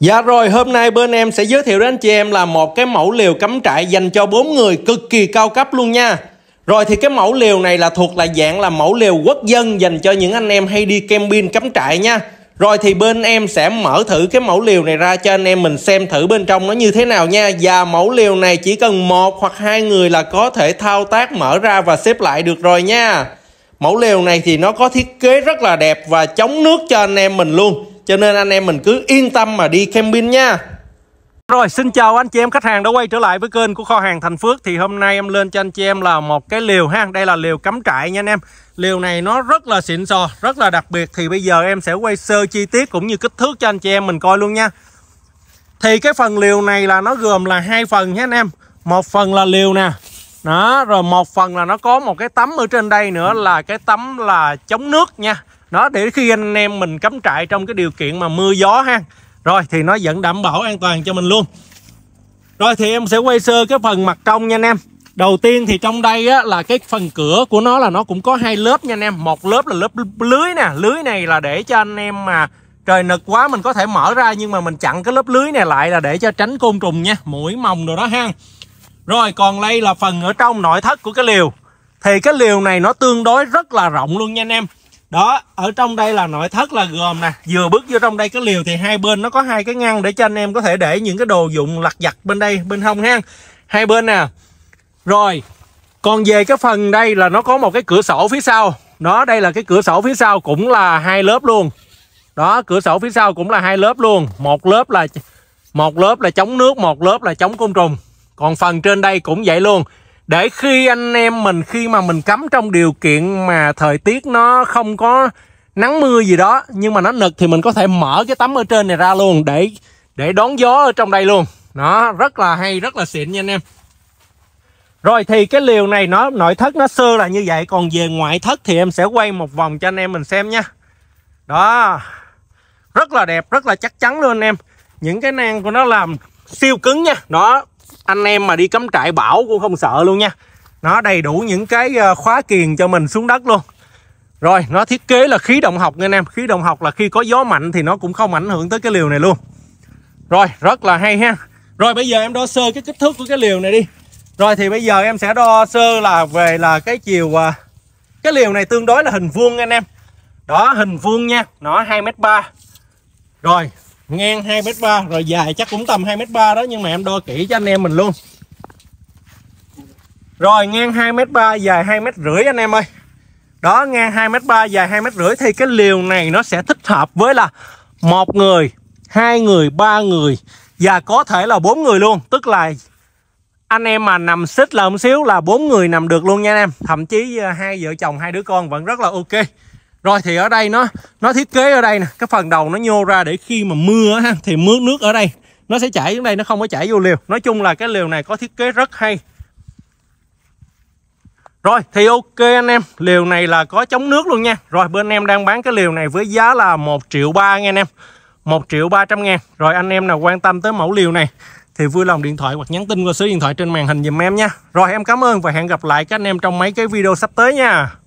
Dạ rồi, hôm nay bên em sẽ giới thiệu đến anh chị em là một cái mẫu liều cắm trại dành cho 4 người cực kỳ cao cấp luôn nha. Rồi thì cái mẫu liều này là thuộc là dạng là mẫu liều quốc dân dành cho những anh em hay đi camping cắm trại nha. Rồi thì bên em sẽ mở thử cái mẫu liều này ra cho anh em mình xem thử bên trong nó như thế nào nha. Và mẫu liều này chỉ cần một hoặc hai người là có thể thao tác mở ra và xếp lại được rồi nha. Mẫu liều này thì nó có thiết kế rất là đẹp và chống nước cho anh em mình luôn cho nên anh em mình cứ yên tâm mà đi camping nha rồi xin chào anh chị em khách hàng đã quay trở lại với kênh của kho hàng Thành Phước Thì hôm nay em lên cho anh chị em là một cái liều ha Đây là liều cắm trại nha anh em Liều này nó rất là xịn sò, rất là đặc biệt Thì bây giờ em sẽ quay sơ chi tiết cũng như kích thước cho anh chị em mình coi luôn nha Thì cái phần liều này là nó gồm là hai phần nha anh em Một phần là liều nè Đó, rồi một phần là nó có một cái tấm ở trên đây nữa là cái tấm là chống nước nha đó để khi anh em mình cắm trại trong cái điều kiện mà mưa gió ha rồi thì nó vẫn đảm bảo an toàn cho mình luôn rồi thì em sẽ quay sơ cái phần mặt trong nha anh em Đầu tiên thì trong đây á, là cái phần cửa của nó là nó cũng có hai lớp nha anh em Một lớp là lớp lưới nè Lưới này là để cho anh em mà trời nực quá mình có thể mở ra Nhưng mà mình chặn cái lớp lưới này lại là để cho tránh côn trùng nha Mũi mồng rồi đó ha Rồi còn đây là phần ở trong nội thất của cái liều Thì cái liều này nó tương đối rất là rộng luôn nha anh em đó ở trong đây là nội thất là gồm nè vừa bước vô trong đây cái liều thì hai bên nó có hai cái ngăn để cho anh em có thể để những cái đồ dụng lặt vặt bên đây bên hông ha hai bên nè rồi còn về cái phần đây là nó có một cái cửa sổ phía sau đó đây là cái cửa sổ phía sau cũng là hai lớp luôn đó cửa sổ phía sau cũng là hai lớp luôn một lớp là một lớp là chống nước một lớp là chống côn trùng còn phần trên đây cũng vậy luôn để khi anh em mình khi mà mình cắm trong điều kiện mà thời tiết nó không có nắng mưa gì đó nhưng mà nó nực thì mình có thể mở cái tấm ở trên này ra luôn để để đón gió ở trong đây luôn nó rất là hay rất là xịn nha anh em rồi thì cái liều này nó nội thất nó sơ là như vậy còn về ngoại thất thì em sẽ quay một vòng cho anh em mình xem nha đó rất là đẹp rất là chắc chắn luôn anh em những cái nang của nó làm siêu cứng nha đó anh em mà đi cắm trại bão cũng không sợ luôn nha nó đầy đủ những cái ờ, khóa kiền cho mình xuống đất luôn rồi nó thiết kế là khí động học nha anh em khí động học là khi có gió mạnh thì nó cũng không ảnh hưởng tới cái liều này luôn rồi rất là hay ha rồi bây giờ em đo sơ cái kích thước của cái liều này đi rồi thì bây giờ em sẽ đo sơ là về là cái chiều ờ, cái liều này tương đối là hình vuông anh em đó hình vuông nha nó hai m ba rồi ngang 2m3 rồi dài chắc cũng tầm 2m3 đó nhưng mà em đo kỹ cho anh em mình luôn rồi ngang 2m3 dài 2m rưỡi anh em ơi đó ngang 2m3 dài 2m rưỡi thì cái liều này nó sẽ thích hợp với là một người hai người ba người và có thể là bốn người luôn tức là anh em mà nằm xích là một xíu là bốn người nằm được luôn nha anh em thậm chí à, hai vợ chồng hai đứa con vẫn rất là ok rồi thì ở đây nó nó thiết kế ở đây nè, cái phần đầu nó nhô ra để khi mà mưa ha thì mướt nước ở đây nó sẽ chảy xuống đây nó không có chảy vô liều. Nói chung là cái liều này có thiết kế rất hay. Rồi thì ok anh em, liều này là có chống nước luôn nha. Rồi bên em đang bán cái liều này với giá là 1 triệu 3 nha anh em. 1 triệu 300 ngàn. Rồi anh em nào quan tâm tới mẫu liều này thì vui lòng điện thoại hoặc nhắn tin qua số điện thoại trên màn hình dùm em nha. Rồi em cảm ơn và hẹn gặp lại các anh em trong mấy cái video sắp tới nha.